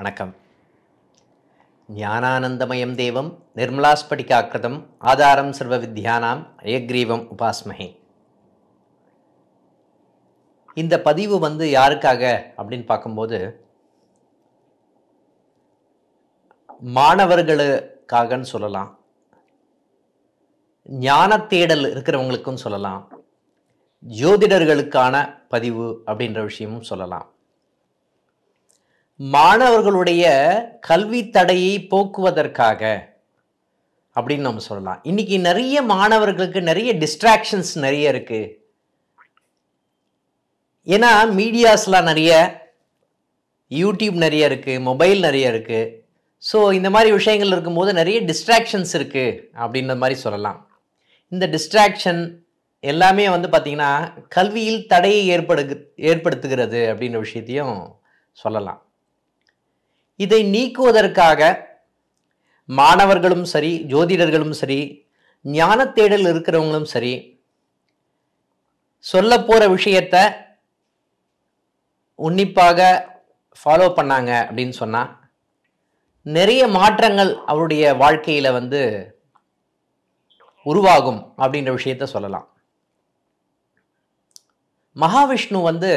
வணக்கம் ஞானானந்தமயம் தேவம் நிர்மலாஸ்படிகாக்கிருதம் ஆதாரம் சர்வ வித்யானாம் அயக்ரீவம் உபாஸ்மகே இந்த பதிவு வந்து யாருக்காக அப்படின்னு பார்க்கும்போது மாணவர்களுக்காகன்னு சொல்லலாம் ஞான தேடல் இருக்கிறவங்களுக்கும் சொல்லலாம் ஜோதிடர்களுக்கான பதிவு அப்படின்ற விஷயமும் சொல்லலாம் மாணவர்களுடைய கல்வி தடையை போக்குவதற்காக அப்படின்னு நம்ம சொல்லலாம் இன்றைக்கி நிறைய மாணவர்களுக்கு நிறைய டிஸ்ட்ராக்ஷன்ஸ் நிறைய இருக்குது ஏன்னா மீடியாஸ்லாம் நிறைய யூடியூப் நிறைய இருக்குது மொபைல் நிறைய இருக்குது ஸோ இந்த மாதிரி விஷயங்கள் இருக்கும்போது நிறைய டிஸ்ட்ராக்ஷன்ஸ் இருக்குது அப்படின்ற மாதிரி சொல்லலாம் இந்த டிஸ்ட்ராக்ஷன் எல்லாமே வந்து பார்த்திங்கன்னா கல்வியில் தடையை ஏற்படு ஏற்படுத்துகிறது அப்படின்ற விஷயத்தையும் சொல்லலாம் இதை நீக்குவதற்காக மாணவர்களும் சரி ஜோதிடர்களும் சரி ஞான தேடல் இருக்கிறவங்களும் சரி சொல்ல போகிற விஷயத்த உன்னிப்பாக ஃபாலோ பண்ணாங்க அப்படின்னு சொன்னால் நிறைய மாற்றங்கள் அவருடைய வாழ்க்கையில் வந்து உருவாகும் அப்படின்ற விஷயத்த சொல்லலாம் மகாவிஷ்ணு வந்து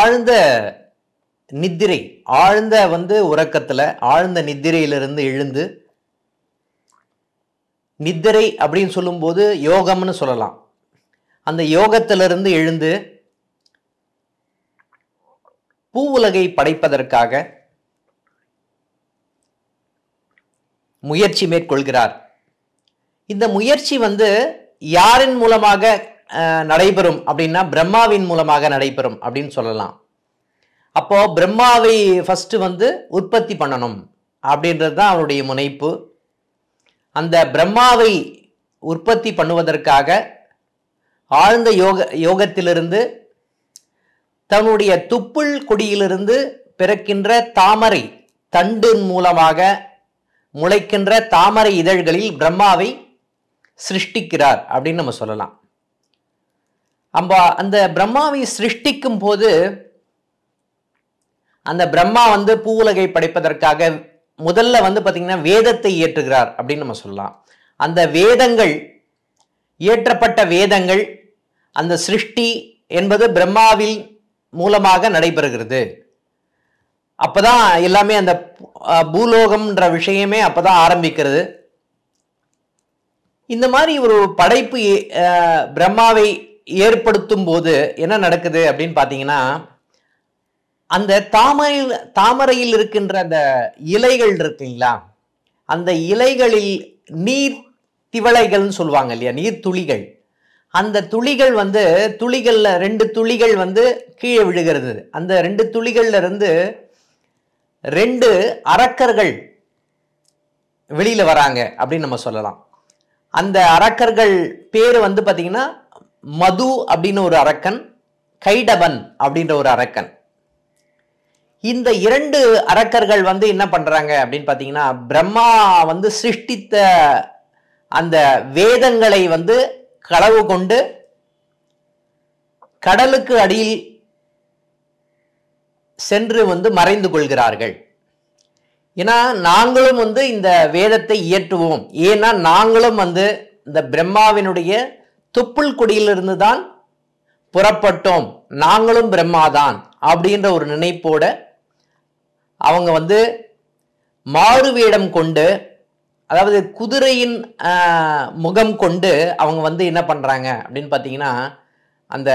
ஆழ்ந்த நித்திரை ஆழ்ந்த வந்து உறக்கத்தில் ஆழ்ந்த நித்திரையிலிருந்து எழுந்து நித்திரை அப்படின்னு சொல்லும்போது யோகம்னு சொல்லலாம் அந்த யோகத்திலிருந்து எழுந்து பூ உலகை படைப்பதற்காக முயற்சி மேற்கொள்கிறார் இந்த முயற்சி வந்து யாரின் மூலமாக நடைபெறும் அப்படின்னா பிரம்மாவின் மூலமாக நடைபெறும் அப்படின்னு சொல்லலாம் அப்போது பிரம்மாவை ஃபஸ்ட்டு வந்து உற்பத்தி பண்ணணும் அப்படின்றது தான் அவருடைய முனைப்பு அந்த பிரம்மாவை உற்பத்தி பண்ணுவதற்காக ஆழ்ந்த யோக யோகத்திலிருந்து தன்னுடைய துப்புள் குடியிலிருந்து பிறக்கின்ற தாமரை தண்டின் மூலமாக முளைக்கின்ற தாமரை இதழ்களில் பிரம்மாவை சிருஷ்டிக்கிறார் அப்படின்னு நம்ம சொல்லலாம் அம்ப அந்த பிரம்மாவை சிருஷ்டிக்கும் போது அந்த பிரம்மா வந்து பூவுலகை படைப்பதற்காக முதல்ல வந்து பார்த்திங்கன்னா வேதத்தை இயற்றுகிறார் அப்படின்னு நம்ம சொல்லலாம் அந்த வேதங்கள் இயற்றப்பட்ட வேதங்கள் அந்த சிருஷ்டி என்பது பிரம்மாவில் மூலமாக நடைபெறுகிறது அப்போதான் எல்லாமே அந்த பூலோகம்ன்ற விஷயமே அப்போ தான் ஆரம்பிக்கிறது இந்த மாதிரி ஒரு படைப்பு பிரம்மாவை ஏற்படுத்தும் போது என்ன நடக்குது அப்படின்னு பார்த்தீங்கன்னா அந்த தாமரை தாமரையில் இருக்கின்ற அந்த இலைகள் இருக்குங்களா அந்த இலைகளில் நீர் திவளைகள்னு சொல்லுவாங்க இல்லையா நீர் துளிகள் அந்த துளிகள் வந்து துளிகளில் ரெண்டு துளிகள் வந்து கீழே விழுகிறது அந்த ரெண்டு துளிகள்ல இருந்து ரெண்டு அரக்கர்கள் வெளியில் வராங்க அப்படின்னு நம்ம சொல்லலாம் அந்த அரக்கர்கள் பேர் வந்து பார்த்திங்கன்னா மது அப்படின்னு ஒரு அரக்கன் கைடவன் அப்படின்ற ஒரு அரக்கன் இந்த இரண்டு அரக்கர்கள் வந்து என்ன பண்ணுறாங்க அப்படின்னு பார்த்தீங்கன்னா பிரம்மா வந்து சிருஷ்டித்த அந்த வேதங்களை வந்து களவு கொண்டு கடலுக்கு அடியில் சென்று வந்து மறைந்து கொள்கிறார்கள் ஏன்னா நாங்களும் வந்து இந்த வேதத்தை இயற்றுவோம் ஏன்னா நாங்களும் வந்து இந்த பிரம்மாவினுடைய துப்புள் குடியிலிருந்து தான் புறப்பட்டோம் நாங்களும் பிரம்மாதான் அப்படின்ற ஒரு நினைப்போட அவங்க வந்து வேடம் கொண்டு அதாவது குதிரையின் முகம் கொண்டு அவங்க வந்து என்ன பண்ணுறாங்க அப்படின்னு பார்த்தீங்கன்னா அந்த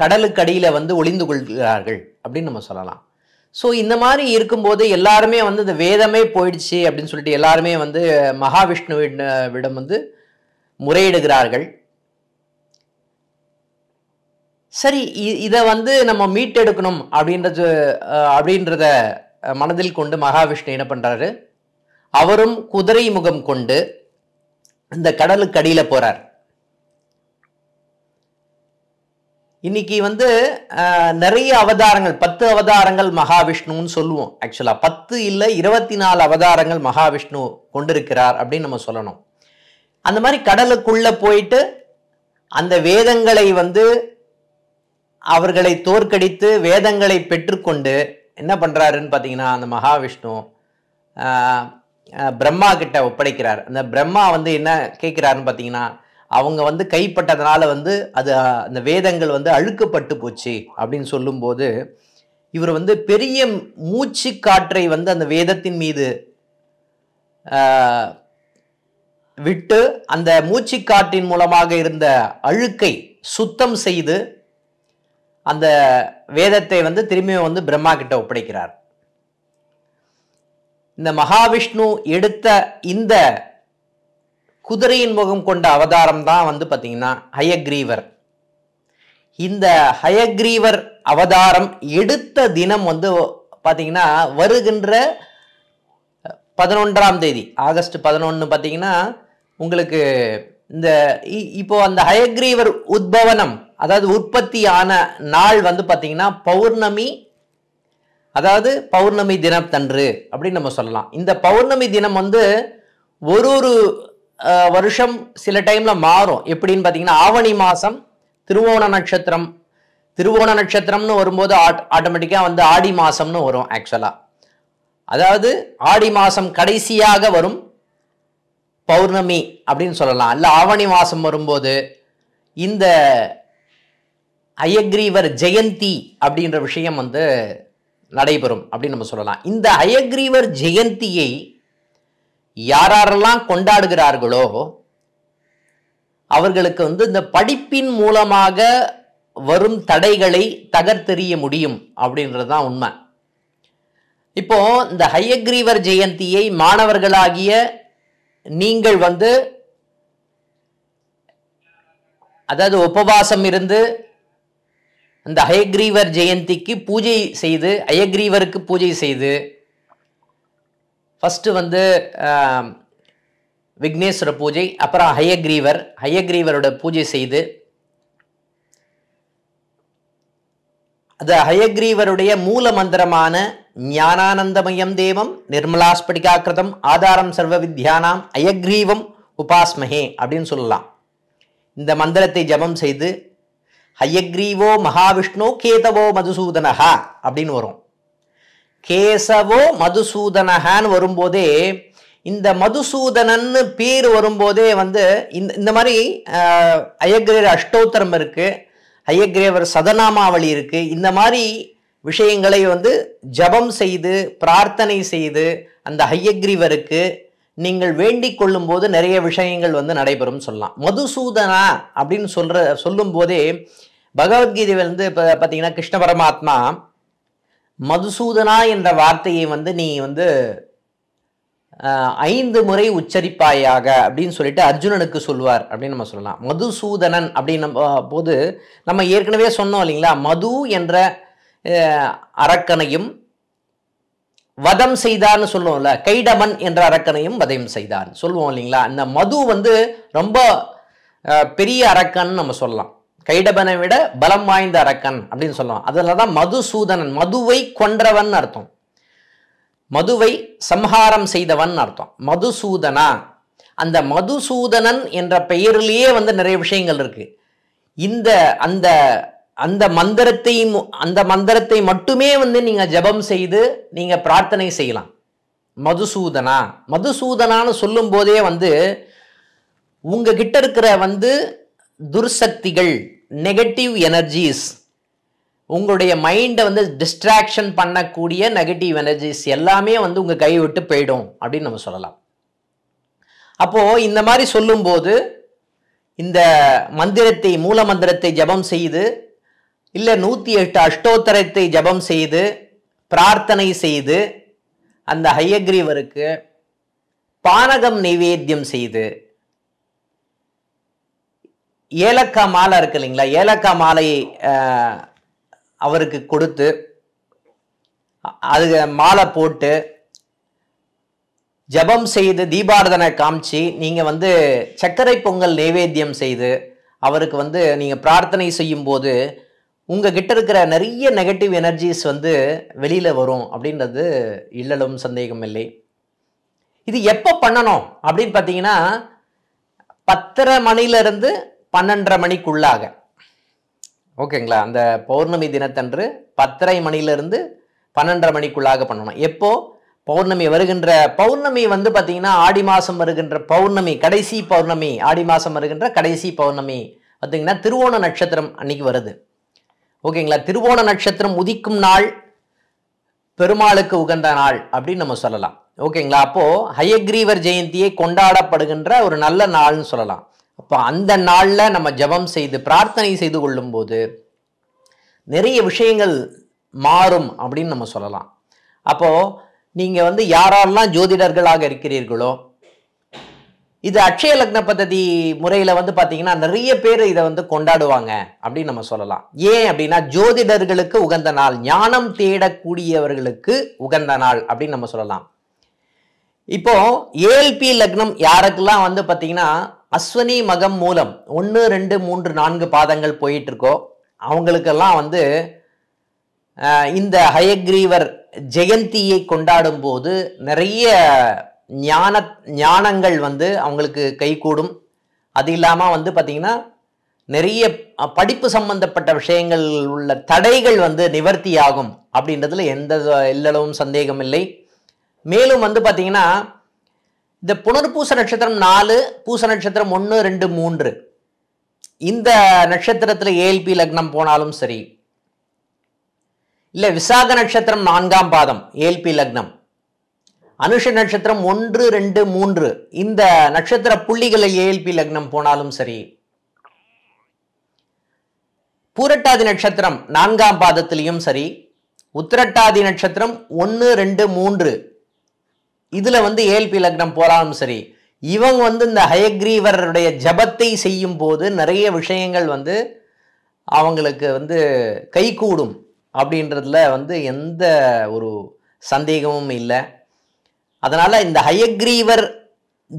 கடலுக்கடியில் வந்து ஒளிந்து கொள்கிறார்கள் அப்படின்னு நம்ம சொல்லலாம் ஸோ இந்த மாதிரி இருக்கும்போது எல்லாருமே வந்து இந்த வேதமே போயிடுச்சு அப்படின்னு சொல்லிட்டு எல்லாருமே வந்து மகாவிஷ்ணுவிடம் வந்து முறையிடுகிறார்கள் சரி இதை வந்து நம்ம மீட்டெடுக்கணும் அப்படின்றது அப்படின்றத மனதில் கொண்டு மகாவிஷ்ணு என்ன பண்ணுறாரு அவரும் குதிரை முகம் கொண்டு இந்த கடலுக்கு அடியில் போகிறார் இன்னைக்கு வந்து நிறைய அவதாரங்கள் பத்து அவதாரங்கள் மகாவிஷ்ணுன்னு சொல்லுவோம் ஆக்சுவலாக பத்து இல்லை இருபத்தி நாலு அவதாரங்கள் மகாவிஷ்ணு கொண்டிருக்கிறார் அப்படின்னு நம்ம சொல்லணும் அந்த மாதிரி கடலுக்குள்ளே போயிட்டு அந்த வேதங்களை வந்து அவர்களை தோற்கடித்து வேதங்களை பெற்றுக்கொண்டு என்ன பண்ணுறாருன்னு பார்த்தீங்கன்னா அந்த மகாவிஷ்ணு பிரம்மா கிட்ட ஒப்படைக்கிறார் அந்த பிரம்மா வந்து என்ன கேட்குறாருன்னு பார்த்தீங்கன்னா அவங்க வந்து கைப்பட்டதுனால வந்து அது அந்த வேதங்கள் வந்து அழுக்கப்பட்டு போச்சு அப்படின்னு சொல்லும்போது இவர் வந்து பெரிய மூச்சு காற்றை வந்து அந்த வேதத்தின் மீது விட்டு அந்த மூச்சு காற்றின் மூலமாக இருந்த அழுக்கை சுத்தம் செய்து அந்த வேதத்தை வந்து திரும்பியும் வந்து பிரம்மா கிட்ட ஒப்படைக்கிறார் இந்த மகாவிஷ்ணு எடுத்த இந்த குதிரையின் முகம் கொண்ட அவதாரம் தான் வந்து பார்த்தீங்கன்னா ஹயக்ரீவர் இந்த ஹயக்ரீவர் அவதாரம் எடுத்த தினம் வந்து பார்த்தீங்கன்னா வருகின்ற பதினொன்றாம் தேதி ஆகஸ்ட் பதினொன்று பார்த்தீங்கன்னா உங்களுக்கு இந்த இப்போ அந்த ஹயக்ரீவர் உத்பவனம் அதாவது உற்பத்தி ஆன நாள் வந்து பார்த்திங்கன்னா பௌர்ணமி அதாவது பௌர்ணமி தினத்தன்று அப்படின்னு நம்ம சொல்லலாம் இந்த பௌர்ணமி தினம் வந்து ஒரு ஒரு வருஷம் சில டைமில் மாறும் எப்படின்னு பார்த்தீங்கன்னா ஆவணி மாதம் திருவோண நட்சத்திரம் திருவோண நட்சத்திரம்னு வரும்போது ஆட் ஆட்டோமேட்டிக்காக வந்து ஆடி மாதம்னு வரும் ஆக்சுவலாக அதாவது ஆடி மாதம் கடைசியாக வரும் பௌர்ணமி அப்படின்னு சொல்லலாம் இல்லை ஆவணி மாதம் வரும்போது இந்த அயக்ரீவர் ஜெயந்தி அப்படின்ற விஷயம் வந்து நடைபெறும் அப்படின்னு நம்ம சொல்லலாம் இந்த அயக்ரீவர் ஜெயந்தியை யாரெல்லாம் கொண்டாடுகிறார்களோ அவர்களுக்கு வந்து இந்த படிப்பின் மூலமாக வரும் தடைகளை தகர்த்தெறிய முடியும் அப்படின்றது தான் உண்மை இப்போ இந்த ஹையக்ரீவர் ஜெயந்தியை மாணவர்களாகிய நீங்கள் வந்து அதாவது உபவாசம் இருந்து அந்த அயக்ரீவர் ஜெயந்திக்கு பூஜை செய்து அயக்ரீவருக்கு பூஜை செய்து ஃபஸ்ட்டு வந்து விக்னேஸ்வர பூஜை அப்புறம் ஹயக்ரீவர் ஹயக்ரீவரோட பூஜை செய்து அது ஹயக்ரீவருடைய மூல மந்திரமான ஞானானந்தமயம் தேவம் நிர்மலாஸ்படிகாக்கிருதம் ஆதாரம் சர்வ வித்யானாம் அயக்ரீவம் உபாஸ்மஹே அப்படின்னு சொல்லலாம் இந்த மந்திரத்தை ஜபம் செய்து ஹயக்ரீவோ மகாவிஷ்ணு கேதவோ மதுசூதனஹா அப்படின்னு வரும் கேசவோ மதுசூதனஹான்னு வரும்போதே இந்த மதுசூதனன்னு பேர் வரும்போதே வந்து இந்த இந்த மாதிரி அயக்ரீர் அஷ்டோத்தரம் இருக்குது ஹையக்ரேவர் சதநாமாவளி இருக்குது இந்த மாதிரி விஷயங்களை வந்து ஜபம் செய்து பிரார்த்தனை செய்து அந்த ஹையக்ரீவருக்கு நீங்கள் வேண்டிக் கொள்ளும் போது நிறைய விஷயங்கள் வந்து நடைபெறும் சொல்லலாம் மதுசூதனா அப்படின்னு சொல்கிற சொல்லும் போதே பகவத்கீதை வந்து இப்போ பார்த்தீங்கன்னா கிருஷ்ண பரமாத்மா மதுசூதனா என்ற வார்த்தையை வந்து நீ வந்து ஐந்து முறை உச்சரிப்பாயாக அப்படின்னு சொல்லிட்டு அர்ஜுனனுக்கு சொல்வார் அப்படின்னு நம்ம சொல்லலாம் மதுசூதனன் அப்படின்னு போது நம்ம ஏற்கனவே சொன்னோம் இல்லைங்களா மது என்ற அரக்கனையும் வதம் செய்தான்னு சொல்லுவோம்ல கைடமன் என்ற அரக்கனையும் வதம் செய்தான் சொல்லுவோம் இல்லைங்களா இந்த மது வந்து ரொம்ப பெரிய அரக்கன் நம்ம சொல்லலாம் கைடபனை விட பலம் வாய்ந்த அரக்கன் அப்படின்னு சொல்லலாம் அதில் தான் மதுசூதனன் மதுவை கொன்றவன் அர்த்தம் மதுவை சம்ஹாரம் செய்தவன் அர்த்தம் மதுசூதனா அந்த மதுசூதனன் என்ற பெயரிலேயே வந்து நிறைய விஷயங்கள் இருக்கு இந்த அந்த அந்த மந்திரத்தை அந்த மந்திரத்தை மட்டுமே வந்து நீங்கள் ஜபம் செய்து நீங்கள் பிரார்த்தனை செய்யலாம் மதுசூதனா மதுசூதனான்னு சொல்லும் போதே வந்து உங்ககிட்ட இருக்கிற வந்து துர்சக்திகள் நெகட்டிவ் எனர்ஜிஸ் உங்களுடைய மைண்டை வந்து டிஸ்ட்ராக்ஷன் பண்ணக்கூடிய நெகட்டிவ் எனர்ஜிஸ் எல்லாமே வந்து உங்கள் கை விட்டு போயிடும் அப்படின்னு நம்ம சொல்லலாம் அப்போது இந்த மாதிரி சொல்லும்போது இந்த மந்திரத்தை மூல மந்திரத்தை ஜபம் செய்து இல்லை நூற்றி எட்டு அஷ்டோத்தரத்தை ஜபம் செய்து பிரார்த்தனை செய்து அந்த ஹையக்ரீவருக்கு பானகம் நைவேத்தியம் செய்து ஏலக்காய் மாலை இருக்கு இல்லைங்களா ஏலக்காய் மாலை அவருக்கு கொடுத்து அது மாலை போட்டு ஜபம் செய்து தீபாரதனை காமிச்சு நீங்கள் வந்து சர்க்கரை பொங்கல் நைவேத்தியம் செய்து அவருக்கு வந்து நீங்கள் பிரார்த்தனை செய்யும்போது உங்கள் கிட்ட இருக்கிற நிறைய நெகட்டிவ் எனர்ஜிஸ் வந்து வெளியில் வரும் அப்படின்றது இல்லலும் சந்தேகம் இல்லை இது எப்போ பண்ணணும் அப்படின்னு பார்த்தீங்கன்னா பத்தரை மணிலேருந்து பன்னெண்டரை மணிக்குள்ளாக ஓகேங்களா அந்த பௌர்ணமி தினத்தன்று பத்தரை மணிலேருந்து பன்னெண்டரை மணிக்குள்ளாக பண்ணணும் எப்போ பௌர்ணமி வருகின்ற பௌர்ணமி வந்து பார்த்திங்கன்னா ஆடி மாதம் வருகின்ற பௌர்ணமி கடைசி பௌர்ணமி ஆடி மாதம் வருகின்ற கடைசி பௌர்ணமி பார்த்திங்கன்னா திருவோண நட்சத்திரம் அன்னைக்கு வருது ஓகேங்களா திருவோண நட்சத்திரம் உதிக்கும் நாள் பெருமாளுக்கு உகந்த நாள் அப்படின்னு நம்ம சொல்லலாம் ஓகேங்களா அப்போது ஹயக்ரீவர் ஜெயந்தியை கொண்டாடப்படுகின்ற ஒரு நல்ல நாள்னு சொல்லலாம் அப்போ அந்த நாளில் நம்ம ஜபம் செய்து பிரார்த்தனை செய்து கொள்ளும்போது நிறைய விஷயங்கள் மாறும் அப்படின்னு நம்ம சொல்லலாம் அப்போது நீங்கள் வந்து யாரெல்லாம் ஜோதிடர்களாக இருக்கிறீர்களோ இது அக்ஷய லக்ன பத்ததி முறையில் வந்து பார்த்தீங்கன்னா நிறைய பேர் இதை வந்து கொண்டாடுவாங்க அப்படின்னு நம்ம சொல்லலாம் ஏன் அப்படின்னா ஜோதிடர்களுக்கு உகந்த நாள் ஞானம் தேடக்கூடியவர்களுக்கு உகந்த நாள் அப்படின்னு நம்ம சொல்லலாம் இப்போ ஏஎல்பி லக்னம் யாருக்கெல்லாம் வந்து பார்த்தீங்கன்னா அஸ்வனி மகம் மூலம் ஒன்று ரெண்டு மூன்று நான்கு பாதங்கள் இருக்கோ அவங்களுக்கெல்லாம் வந்து இந்த ஹயக்ரீவர் ஜெயந்தியை கொண்டாடும் போது நிறைய ஞான ஞானங்கள் வந்து அவங்களுக்கு கைகூடும் அது இல்லாமல் வந்து பார்த்திங்கன்னா நிறைய படிப்பு சம்பந்தப்பட்ட விஷயங்கள் உள்ள தடைகள் வந்து நிவர்த்தியாகும் அப்படின்றதுல எந்த எல்லளவும் சந்தேகம் இல்லை மேலும் வந்து பார்த்திங்கன்னா இந்த புனர்பூச நட்சத்திரம் நாலு பூச நட்சத்திரம் ஒன்று ரெண்டு மூன்று இந்த நட்சத்திரத்தில் ஏஎல்பி லக்னம் போனாலும் சரி இல்லை விசாக நட்சத்திரம் நான்காம் பாதம் ஏல்பி லக்னம் அனுஷ நட்சத்திரம் ஒன்று ரெண்டு மூன்று இந்த நட்சத்திர புள்ளிகளில் ஏஎல்பி லக்னம் போனாலும் சரி பூரட்டாதி நட்சத்திரம் நான்காம் பாதத்திலையும் சரி உத்திரட்டாதி நட்சத்திரம் ஒன்று ரெண்டு மூன்று இதில் வந்து ஏல்பி லக்னம் போகலாலும் சரி இவங்க வந்து இந்த ஹயக்ரீவருடைய ஜபத்தை செய்யும் போது நிறைய விஷயங்கள் வந்து அவங்களுக்கு வந்து கைகூடும் அப்படின்றதுல வந்து எந்த ஒரு சந்தேகமும் இல்லை அதனால் இந்த ஹயக்ரீவர்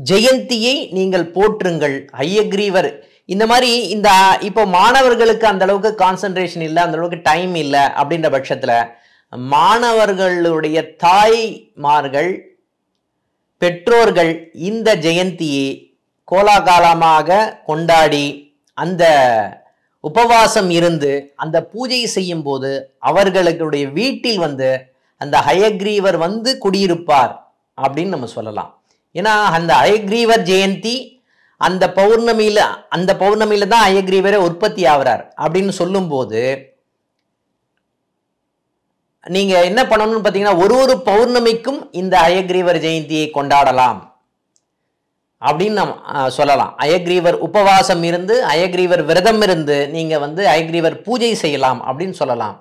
ஜெயந்தியை நீங்கள் போற்றுங்கள் ஹையக்ரீவர் இந்த மாதிரி இந்த இப்போ மாணவர்களுக்கு அந்த அளவுக்கு கான்சன்ட்ரேஷன் இல்லை அந்த அளவுக்கு டைம் இல்லை அப்படின்ற பட்சத்தில் மாணவர்களுடைய தாய்மார்கள் பெற்றோர்கள் இந்த ஜெயந்தியை கோலாகாலமாக கொண்டாடி அந்த உபவாசம் இருந்து அந்த பூஜை செய்யும் போது அவர்களுடைய வீட்டில் வந்து அந்த ஹயக்ரீவர் வந்து குடியிருப்பார் அப்படின்னு நம்ம சொல்லலாம் ஏன்னா அந்த ஹயக்ரீவர் ஜெயந்தி அந்த பௌர்ணமியில் அந்த பௌர்ணமியில் தான் ஹயக்ரீவரை உற்பத்தி ஆகிறார் அப்படின்னு சொல்லும்போது நீங்கள் என்ன பண்ணணும்னு பார்த்தீங்கன்னா ஒரு ஒரு பௌர்ணமிக்கும் இந்த அயக்ரீவர் ஜெயந்தியை கொண்டாடலாம் அப்படின்னு நம் சொல்லலாம் அயக்ரீவர் உபவாசம் இருந்து அயக்ரீவர் விரதம் இருந்து நீங்கள் வந்து அயக்ரீவர் பூஜை செய்யலாம் அப்படின்னு சொல்லலாம்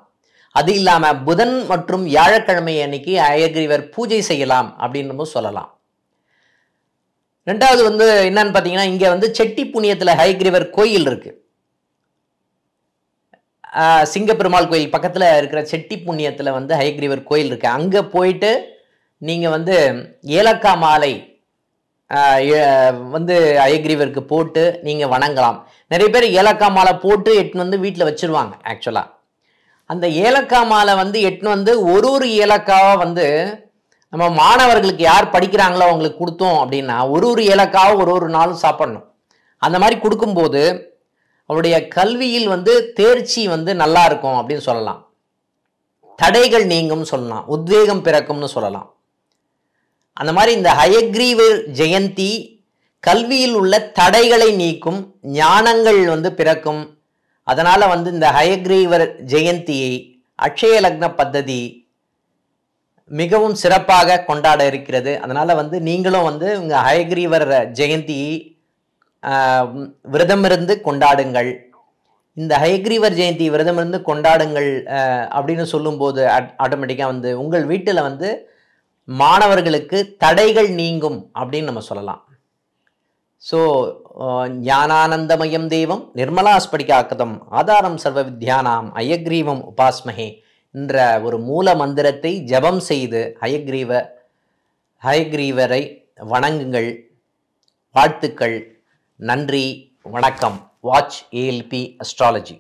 அது இல்லாமல் புதன் மற்றும் வியாழக்கிழமை அன்னைக்கு அயக்ரீவர் பூஜை செய்யலாம் அப்படின்னு சொல்லலாம் ரெண்டாவது வந்து என்னன்னு பார்த்தீங்கன்னா இங்கே வந்து செட்டி புண்ணியத்தில் ஹயக்ரீவர் கோயில் இருக்குது சிங்கப்பெருமாள் கோயில் பக்கத்தில் இருக்கிற செட்டி புண்ணியத்தில் வந்து ஹயக்ரீவர் கோயில் இருக்குது அங்கே போயிட்டு நீங்கள் வந்து ஏலக்காய் மாலை வந்து அயக்ரீவருக்கு போட்டு நீங்கள் வணங்கலாம் நிறைய பேர் ஏலக்காய் மாலை போட்டு எட்டுன்னு வந்து வீட்டில் வச்சுருவாங்க ஆக்சுவலாக அந்த ஏலக்காய் மாலை வந்து எட்டுன்னு வந்து ஒரு ஒரு ஏலக்காவாக வந்து நம்ம மாணவர்களுக்கு யார் படிக்கிறாங்களோ அவங்களுக்கு கொடுத்தோம் அப்படின்னா ஒரு ஒரு ஏலக்காவை ஒரு ஒரு நாளும் சாப்பிட்ணும் அந்த மாதிரி கொடுக்கும்போது அவருடைய கல்வியில் வந்து தேர்ச்சி வந்து நல்லா இருக்கும் அப்படின்னு சொல்லலாம் தடைகள் நீங்கும் சொல்லலாம் உத்வேகம் பிறக்கும்னு சொல்லலாம் அந்த மாதிரி இந்த ஹயக்ரீவ ஜெயந்தி கல்வியில் உள்ள தடைகளை நீக்கும் ஞானங்கள் வந்து பிறக்கும் அதனால் வந்து இந்த ஹயக்ரீவர் ஜெயந்தியை அக்ஷய லக்ன பத்ததி மிகவும் சிறப்பாக கொண்டாட இருக்கிறது அதனால் வந்து நீங்களும் வந்து உங்கள் ஹயக்ரீவர் ஜெயந்தியை விரதமிருந்து கொண்டாடுங்கள் இந்த ஹயக்ரீவர் ஜெயந்தி விரதம் இருந்து கொண்டாடுங்கள் அப்படின்னு சொல்லும்போது ஆட்டோமேட்டிக்காக வந்து உங்கள் வீட்டில் வந்து மாணவர்களுக்கு தடைகள் நீங்கும் அப்படின்னு நம்ம சொல்லலாம் ஸோ ஞானானந்தமயம் தெய்வம் நிர்மலாஸ்படிகாக்கதம் ஆதாரம் சர்வ வித்யானாம் அயக்ரீவம் உபாஸ்மகே என்ற ஒரு மூல மந்திரத்தை ஜபம் செய்து ஹயக்ரீவ ஹயக்ரீவரை வணங்குங்கள் வாழ்த்துக்கள் நன்றி வணக்கம் வாட்ச் ஏஎல்பி அஸ்ட்ராலஜி